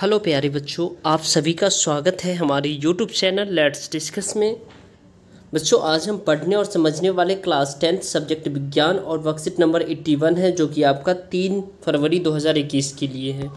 hello प्यारे बच्चों आप सभी का स्वागत है हमारे यूट्यूब चैनल लेट्स डिस्कस में बच्चों आज हम पढ़ने और समझने वाले क्लास टेंथ सब्जेक्ट विज्ञान और वर्कशीट नंबर एट्टी वन है जो कि आपका तीन फरवरी दो हज़ार इक्कीस के लिए है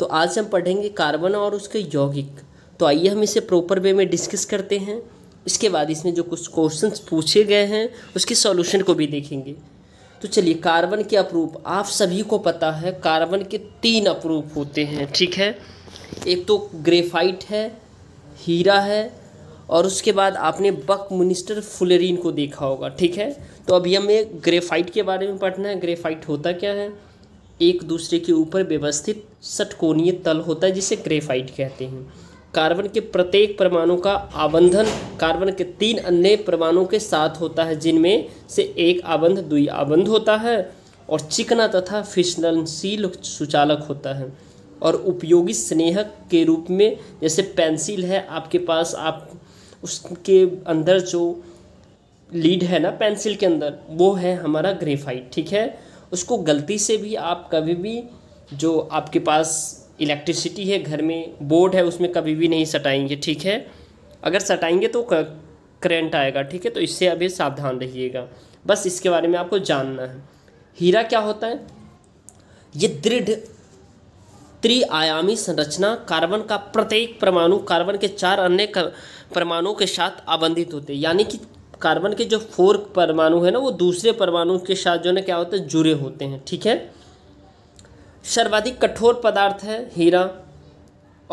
तो आज हम पढ़ेंगे कार्बन और उसके यौगिक तो आइए हम इसे प्रॉपर वे में डिस्कस करते हैं इसके बाद इसमें जो कुछ क्वेश्चन पूछे गए हैं उसके सॉल्यूशन को भी देखेंगे तो चलिए कार्बन के अपरूप आप सभी को पता है कार्बन के तीन अपरूप होते हैं ठीक है एक तो ग्रेफाइट है हीरा है और उसके बाद आपने बक मिनिस्टर फुलेरिन को देखा होगा ठीक है तो अभी हमें ग्रेफाइट के बारे में पढ़ना है ग्रेफाइट होता क्या है एक दूसरे के ऊपर व्यवस्थित षटकोणीय तल होता है जिसे ग्रेफाइट कहते हैं कार्बन के प्रत्येक परमाणु का आबंधन कार्बन के तीन अन्य परमाणु के साथ होता है जिनमें से एक आबंध दुई आबंध होता है और चिकना तथा फिशनशील सुचालक होता है और उपयोगी स्नेहक के रूप में जैसे पेंसिल है आपके पास आप उसके अंदर जो लीड है ना पेंसिल के अंदर वो है हमारा ग्रेफाइट ठीक है उसको गलती से भी आप कभी भी जो आपके पास इलेक्ट्रिसिटी है घर में बोर्ड है उसमें कभी भी नहीं सटाएंगे ठीक है अगर सटाएंगे तो करंट आएगा ठीक है तो इससे अभी सावधान रहिएगा बस इसके बारे में आपको जानना है हीरा क्या होता है ये दृढ़ त्रिआयामी संरचना कार्बन का प्रत्येक परमाणु कार्बन के चार अन्य परमाणुओं के साथ आबंधित होते हैं यानी कि कार्बन के जो फोर परमाणु है ना वो दूसरे परमाणु के साथ जो है क्या होते हैं जुड़े होते हैं ठीक है सर्वाधिक कठोर पदार्थ है हीरा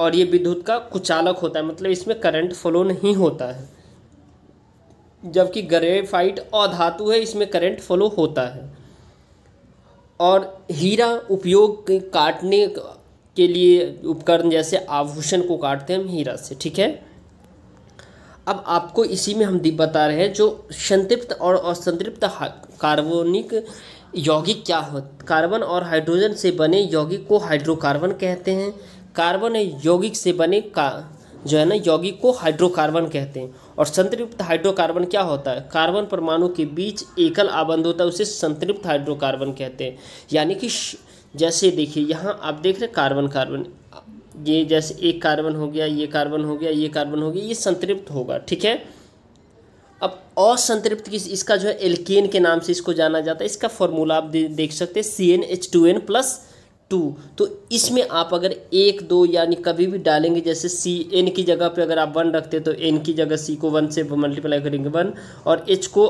और ये विद्युत का कुचालक होता है मतलब इसमें करंट फ्लो नहीं होता है जबकि ग्रेफाइट अधातु है इसमें करंट फ्लो होता है और हीरा उपयोग काटने के लिए उपकरण जैसे आभूषण को काटते हैं हम हीरा से ठीक है अब आपको इसी में हम बता रहे हैं जो संतृप्त और असंतृप्त कार्बनिक यौगिक क्या हो कार्बन और हाइड्रोजन से बने यौगिक को हाइड्रोकार्बन कहते हैं कार्बन यौगिक से बने का जो है ना यौगिक को हाइड्रोकार्बन कहते हैं और संतृप्त हाइड्रोकार्बन क्या होता है कार्बन परमाणु के बीच एकल आबंध होता है उसे संतृप्त हाइड्रोकार्बन कहते हैं यानी कि श... जैसे देखिए यहाँ आप देख रहे कार्बन कार्बन ये जैसे एक कार्बन हो गया ये कार्बन हो गया ये कार्बन हो गया ये संतृप्त होगा ठीक है अब असंतृप्त किस इसका जो है एल्केन के नाम से इसको जाना जाता है इसका फॉर्मूला आप दे, देख सकते हैं C N H two N plus two तो इसमें आप अगर एक दो यानी कभी भी डालेंगे जैसे सी एन की जगह पे अगर आप वन रखते तो एन की जगह सी को वन से मल्टीप्लाई करेंगे वन और एच को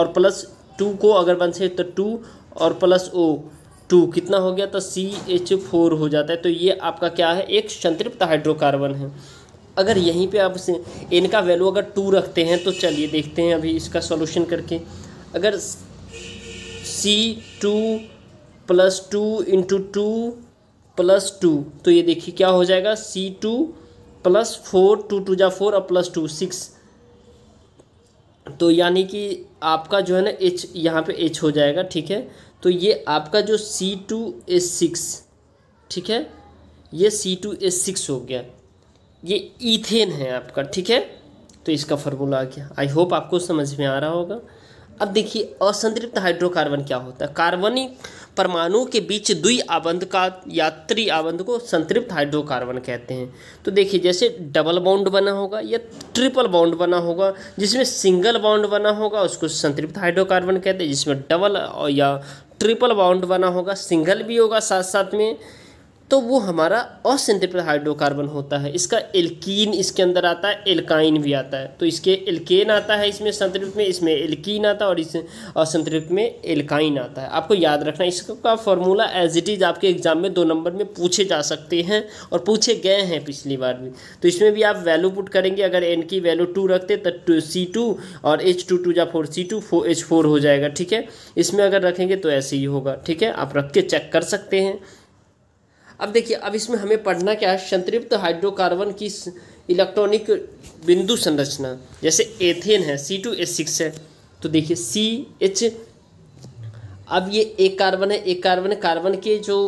और प्लस टू को अगर वन से तो टू और प्लस ओ टू कितना हो गया तो सी एच फोर हो जाता है तो ये आपका क्या है एक संतृप्त हाइड्रोकार्बन है अगर यहीं पे आप इनका एन का वैल्यू अगर टू रखते हैं तो चलिए देखते हैं अभी इसका सॉल्यूशन करके अगर C two plus two into two plus two तो ये देखिए क्या हो जाएगा C two plus four two two जा फोर और प्लस टू सिक्स तो यानी कि आपका जो है ना एच यहाँ पे एच हो जाएगा ठीक है तो ये आपका जो सी टू एस सिक्स ठीक है ये सी टू एस सिक्स हो गया ये ईथेन है आपका ठीक है तो इसका फॉर्मूला आ गया आई होप आपको समझ में आ रहा होगा अब देखिए असंतृप्त हाइड्रोकार्बन क्या होता है कार्बनिक परमाणु के बीच द्वि आबंध का या त्रि आबंध को संतृप्त हाइड्रोकार्बन कहते हैं तो देखिए जैसे डबल बाउंड बना होगा या ट्रिपल बाउंड बना होगा जिसमें सिंगल बाउंड बना होगा उसको संतृप्त हाइड्रोकार्बन कहते हैं जिसमें डबल या ट्रिपल बाउंड बना होगा सिंगल भी होगा साथ साथ में तो वो हमारा असिंथेटिक हाइड्रोकार्बन होता है इसका एल्कीन इसके अंदर आता है एल्काइन भी आता है तो इसके एल्केन आता है इसमें संतृप्त में इसमें एल्कीन आता है और इस असंतृप्त में एल्काइन आता है आपको याद रखना इसका फॉर्मूला एज इट इज़ आपके एग्जाम में दो नंबर में पूछे जा सकते हैं और पूछे गए हैं पिछली बार भी तो इसमें भी आप वैल्यू पुट करेंगे अगर एन की वैल्यू टू रखते तो टू सी टू और एच टू टू या four C two four H four हो जाएगा ठीक है इसमें अगर रखेंगे तो ऐसे ही होगा ठीक है आप रख के चेक कर सकते हैं अब देखिए अब इसमें हमें पढ़ना क्या है संतृप्त हाइड्रोकार्बन की इलेक्ट्रॉनिक बिंदु संरचना जैसे एथेन है सी टू एच सिक्स है तो देखिए सी एच अब ये एक कार्बन है एक कार्बन कार्बन के जो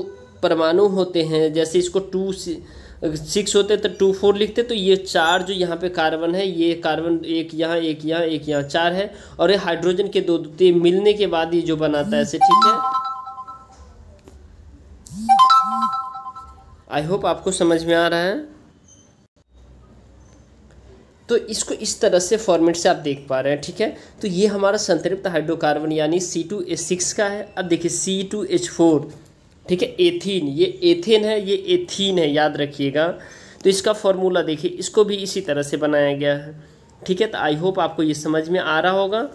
परमाणु होते हैं जैसे इसको टू सिक्स होते तो टू फोर लिखते तो ये चार जो यहाँ पे कार्बन है ये कार्बन एक यहाँ एक यहाँ एक यहाँ चार है और ये हाइड्रोजन के दो मिलने के बाद ये जो बनाता है ऐसे ठीक है आई होप आपको समझ में आ रहा है तो इसको इस तरह से फॉर्मेट से आप देख पा रहे हैं ठीक है तो ये हमारा संतृप्त हाइड्रोकार्बन यानी सी टू एच सिक्स का है अब देखिए सी टू एच फोर ठीक है एथीन ये एथेन है ये एथीन है याद रखिएगा तो इसका फॉर्मूला देखिए इसको भी इसी तरह से बनाया गया है ठीक है तो आई होप आपको ये समझ में आ रहा होगा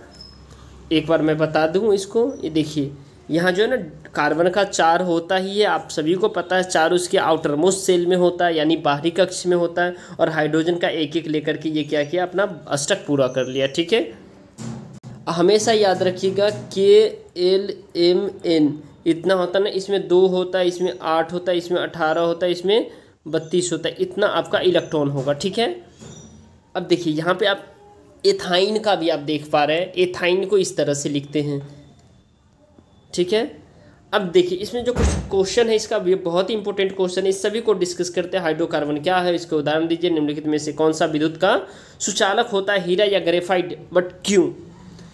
एक बार मैं बता दूँ इसको ये देखिए यहाँ जो है ना कार्बन का चार होता ही है आप सभी को पता है चार उसके आउटर मोस्ट सेल में होता है यानी बाहरी कक्ष में होता है और हाइड्रोजन का एक एक लेकर के ये क्या किया अपना अष्टक पूरा कर लिया ठीक है हमेशा याद रखिएगा के एल एम एन इतना होता है ना इसमें दो होता है इसमें आठ होता है इसमें अठारह होता है इसमें बत्तीस होता है इतना आपका इलेक्ट्रॉन होगा ठीक है अब देखिए यहाँ पे आप एथाइन का भी आप देख पा रहे हैं एथाइन को इस तरह से लिखते हैं ठीक है अब देखिए इसमें जो कुछ क्वेश्चन है इसका बहुत ही इंपॉर्टेंट क्वेश्चन है इस सभी को डिस्कस करते हैं हाइड्रोकार्बन क्या है इसके उदाहरण दीजिए निम्नलिखित में से कौन सा विद्युत का सुचालक होता है हीरा या ग्रेफाइड बट क्यों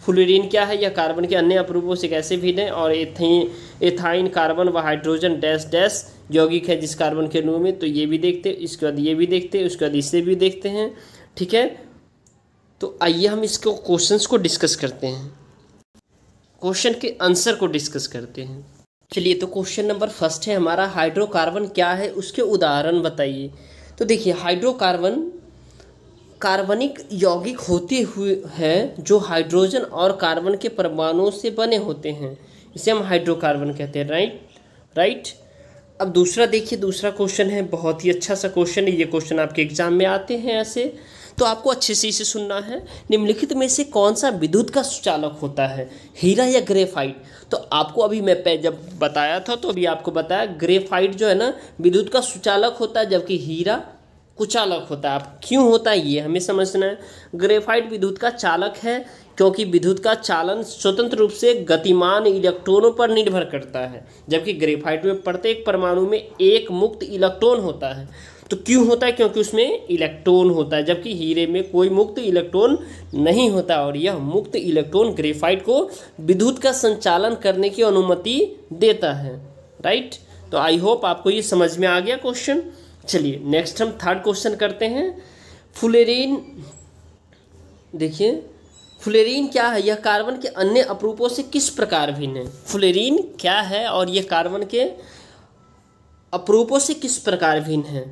फुलरीन क्या है या कार्बन के अन्य अपरूपों से कैसे भिन्न है और एथीन एथाइन कार्बन व हाइड्रोजन डैश डैश यौगिक है जिस कार्बन के रूप में तो ये भी देखते इसके बाद ये भी देखते हैं उसके बाद इसे भी देखते हैं ठीक है तो आइए हम इसको क्वेश्चंस को डिस्कस करते हैं क्वेश्चन के आंसर को डिस्कस करते हैं चलिए तो क्वेश्चन नंबर फर्स्ट है हमारा हाइड्रोकार्बन क्या है उसके उदाहरण बताइए तो देखिए हाइड्रोकार्बन कार्बनिक यौगिक होते हुए हैं जो हाइड्रोजन और कार्बन के परमाणुओं से बने होते हैं इसे हम हाइड्रोकार्बन कहते हैं राइट राइट अब दूसरा देखिए दूसरा क्वेश्चन है बहुत ही अच्छा सा क्वेश्चन है ये क्वेश्चन आपके एग्जाम में आते हैं ऐसे तो आपको अच्छे से इसे सुनना है निम्नलिखित में से कौन सा विद्युत का सुचालक होता है हीरा या ग्रेफाइट तो आपको अभी मैं जब बताया था तो अभी आपको बताया ग्रेफाइट जो है ना विद्युत का सुचालक होता है जबकि हीरा कुचालक होता है आप क्यों होता है ये हमें समझना है ग्रेफाइट विद्युत का चालक है क्योंकि विद्युत का चालन स्वतंत्र रूप से गतिमान इलेक्ट्रॉनों पर निर्भर करता है जबकि ग्रेफाइट में प्रत्येक परमाणु में एक मुक्त इलेक्ट्रॉन होता है तो क्यों होता है क्योंकि उसमें इलेक्ट्रॉन होता है जबकि हीरे में कोई मुक्त इलेक्ट्रॉन नहीं होता और यह मुक्त इलेक्ट्रॉन ग्रेफाइट को विद्युत का संचालन करने की अनुमति देता है राइट तो आई होप आपको ये समझ में आ गया क्वेश्चन चलिए नेक्स्ट हम थर्ड क्वेश्चन करते हैं फुलेरिन देखिए फुलेरिन क्या है यह कार्बन के अन्य अपरूपों से किस प्रकार भिन्न है फुलेरिन क्या है और यह कार्बन के अपरूपों से किस प्रकार भिन्न है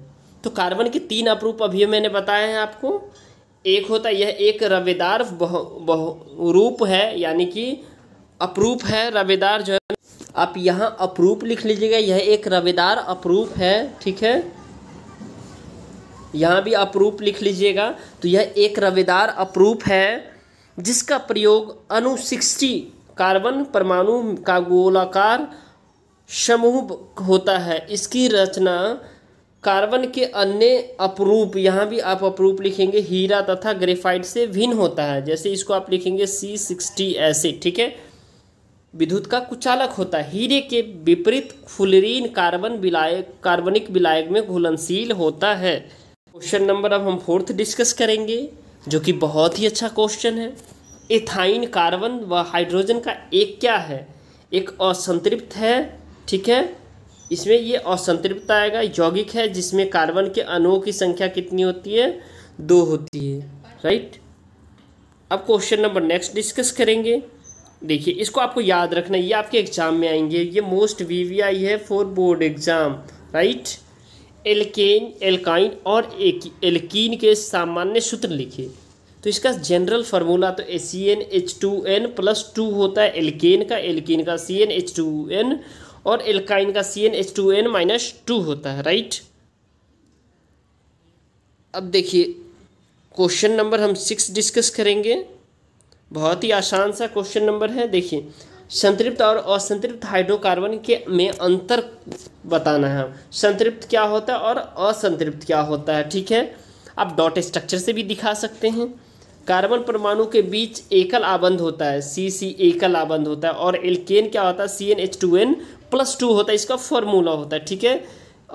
तो कार्बन के तीन अपरूप अभी मैंने बताए हैं आपको एक होता है यह एक रवेदार बहु है यानी कि अपरूप है रवेदार जो है आप यहाँ अपरूप लिख लीजिएगा यह एक रवेदार अपरूप है ठीक है यहाँ भी अपरूप लिख लीजिएगा तो यह एक रवेदार अपरूप है जिसका प्रयोग अनु सिक्सटी कार्बन परमाणु का गोलाकार समूह होता है इसकी रचना कार्बन के अन्य अपरूप यहाँ भी आप अपरूप लिखेंगे हीरा तथा ग्रेफाइट से भिन्न होता है जैसे इसको आप लिखेंगे सी सिक्सटी एसिड ठीक है विद्युत का कुचालक होता है हीरे के विपरीत फुलरीन कार्बन विलायक कार्बनिक विलायक में घुलनशील होता है क्वेश्चन नंबर अब हम फोर्थ डिस्कस करेंगे जो कि बहुत ही अच्छा क्वेश्चन है एथाइन कार्बन व हाइड्रोजन का एक क्या है एक असंतृप्त है ठीक है इसमें ये असंतृप्त आएगा यौगिक है जिसमें कार्बन के अणुओं की संख्या कितनी होती है दो होती है राइट अब क्वेश्चन नंबर नेक्स्ट डिस्कस करेंगे देखिए इसको आपको याद रखना ये आपके एग्जाम में आएंगे ये मोस्ट वीवीआई है for board exam right alkane alkyne और एल्कीन के सामान्य सूत्र लिखिए तो इसका जनरल फार्मूला तो a C N H two N plus two होता है एल्केन का एल्कीन का C N H two N और एल्काइन का C N H two N minus two होता है राइट अब देखिए क्वेश्चन नंबर हम सिक्स डिस्कस करेंगे बहुत ही आसान सा क्वेश्चन नंबर है देखिए संतृप्त और असंतृप्त हाइड्रोकार्बन के में अंतर बताना है संतृप्त क्या होता है और असंतृप्त क्या होता है ठीक है आप डॉट स्ट्रक्चर से भी दिखा सकते हैं कार्बन परमाणु के बीच एकल आबंध होता है सी सी एकल आबंध होता है और एल्केन क्या होता है C N H two N plus two होता है इसका फॉर्मूला होता है ठीक है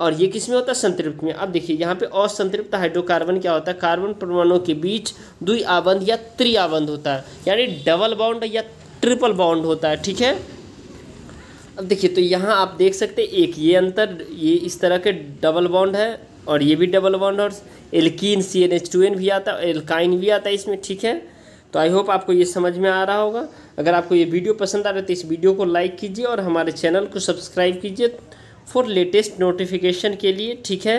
और ये किस में होता है संतृप्त में अब देखिए यहाँ पे असंतृप्त हाइड्रोकार्बन क्या होता है कार्बन परमाणु के बीच दुई आबंध या आबंध होता है यानी डबल बाउंड या ट्रिपल बाउंड होता है ठीक है अब देखिए तो यहाँ आप देख सकते हैं एक ये अंतर ये इस तरह के डबल बाउंड है और ये भी डबल बाउंड और alkene C N H two N भी आता है एल्काइन भी आता है इसमें ठीक है तो आई होप आपको ये समझ में आ रहा होगा अगर आपको ये वीडियो पसंद आ रहा है तो इस वीडियो को लाइक कीजिए और हमारे चैनल को सब्सक्राइब कीजिए फॉर लेटेस्ट नोटिफिकेशन के लिए ठीक है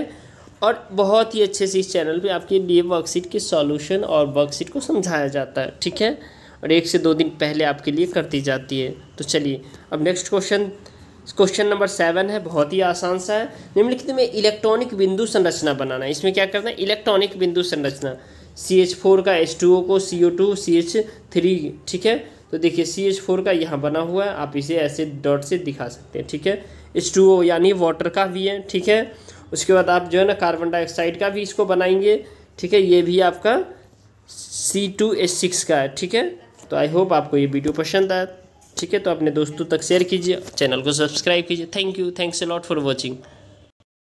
और बहुत ही अच्छे से इस चैनल पे आपके लिए वर्कशीट के सॉल्यूशन और वर्कशीट को समझाया जाता है ठीक है और एक से दो दिन पहले आपके लिए कर दी जाती है तो चलिए अब next question question number seven है बहुत ही आसान सा है निम्नलिखित में इलेक्ट्रॉनिक बिंदु संरचना बनाना है इसमें क्या करना है इलेक्ट्रॉनिक बिंदु संरचना सी एच फोर का एच टू ओ को C O two C H three ठीक है तो देखिए सी एच फोर का यहाँ बना हुआ है आप इसे ऐसे डॉट से दिखा सकते हैं ठीक है एच टू ओ यानी वाटर का भी है ठीक है उसके बाद आप जो है ना कार्बन डाइऑक्साइड का भी इसको बनाएंगे ठीक है ये भी आपका सी टू एच सिक्स का है ठीक है तो आई होप आपको ये वीडियो पसंद आया ठीक है तो अपने दोस्तों तक शेयर कीजिए चैनल को सब्सक्राइब कीजिए thank you thanks a lot for watching